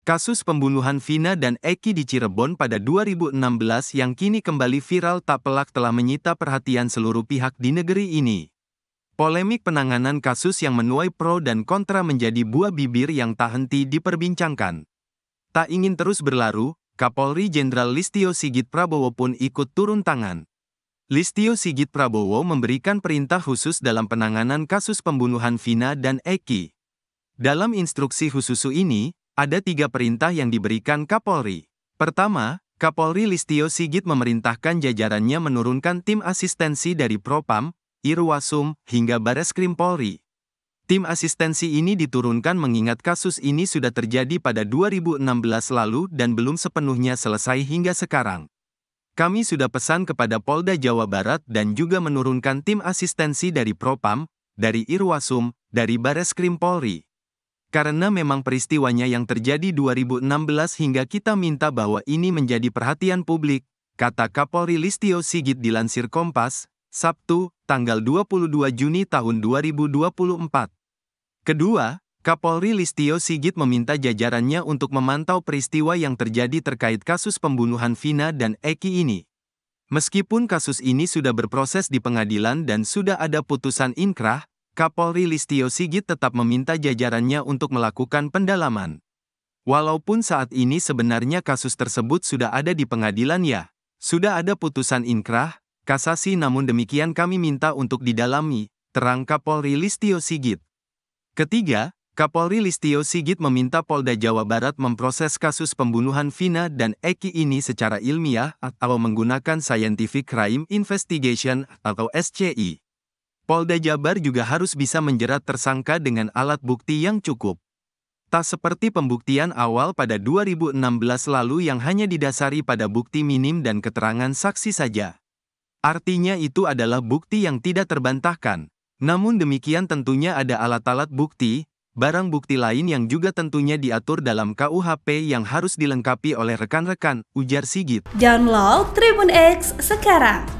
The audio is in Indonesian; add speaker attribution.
Speaker 1: Kasus pembunuhan Vina dan Eki di Cirebon pada 2016 yang kini kembali viral tak pelak telah menyita perhatian seluruh pihak di negeri ini. Polemik penanganan kasus yang menuai pro dan kontra menjadi buah bibir yang tak henti diperbincangkan. Tak ingin terus berlaru, Kapolri Jenderal Listio Sigit Prabowo pun ikut turun tangan. Listio Sigit Prabowo memberikan perintah khusus dalam penanganan kasus pembunuhan Vina dan Eki. Dalam instruksi khusus ini, ada tiga perintah yang diberikan Kapolri. Pertama, Kapolri Listio Sigit memerintahkan jajarannya menurunkan tim asistensi dari Propam, Irwasum, hingga Bares Krim Polri. Tim asistensi ini diturunkan mengingat kasus ini sudah terjadi pada 2016 lalu dan belum sepenuhnya selesai hingga sekarang. Kami sudah pesan kepada Polda Jawa Barat dan juga menurunkan tim asistensi dari Propam, dari Irwasum, dari Bares Krim Polri. Karena memang peristiwanya yang terjadi 2016 hingga kita minta bahwa ini menjadi perhatian publik, kata Kapolri Listio Sigit dilansir Kompas, Sabtu, tanggal 22 Juni tahun 2024. Kedua, Kapolri Listio Sigit meminta jajarannya untuk memantau peristiwa yang terjadi terkait kasus pembunuhan Vina dan Eki ini. Meskipun kasus ini sudah berproses di pengadilan dan sudah ada putusan inkrah, Kapolri Listio Sigit tetap meminta jajarannya untuk melakukan pendalaman. Walaupun saat ini sebenarnya kasus tersebut sudah ada di pengadilan ya, sudah ada putusan inkrah, kasasi namun demikian kami minta untuk didalami, terang Kapolri Listio Sigit. Ketiga, Kapolri Listio Sigit meminta Polda Jawa Barat memproses kasus pembunuhan Vina dan Eki ini secara ilmiah atau menggunakan Scientific Crime Investigation atau SCI. Polda Jabar juga harus bisa menjerat tersangka dengan alat bukti yang cukup. Tak seperti pembuktian awal pada 2016 lalu yang hanya didasari pada bukti minim dan keterangan saksi saja. Artinya itu adalah bukti yang tidak terbantahkan. Namun demikian tentunya ada alat-alat bukti, barang bukti lain yang juga tentunya diatur dalam KUHP yang harus dilengkapi oleh rekan-rekan, ujar Sigit.
Speaker 2: Download Tribun X sekarang